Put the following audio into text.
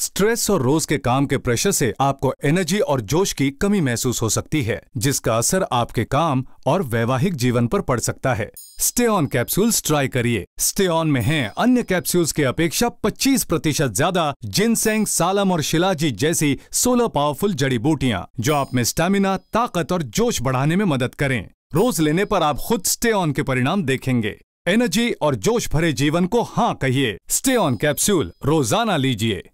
stress और रोज के काम के प्रेशर से आपको एनर्जी और जोश की कमी महसूस हो सकती है जिसका असर आपके काम और वैवाहिक जीवन पर पड़ सकता है स्टे ऑन कैप्सूल्स ट्राई करिए स्टे ऑन में हैं अन्य कैप्सूल्स की अपेक्षा 25 प्रतिशत ज्यादा जिनसेंग सालम और शिलाजी जैसी 16 पावरफुल जड़ी बूटियाँ जो आप में स्टेमिना ताकत और जोश बढ़ाने में मदद करें रोज लेने पर आप खुद स्टे ऑन के परिणाम देखेंगे एनर्जी और जोश भरे जीवन को हाँ कहिए स्टे ऑन कैप्सूल रोजाना लीजिए